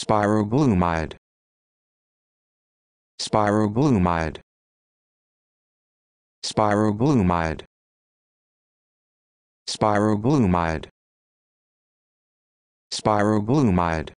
Spiroglumide. Spiroglumide. Spiroglumide. Spiroglumide. Spiroglumide.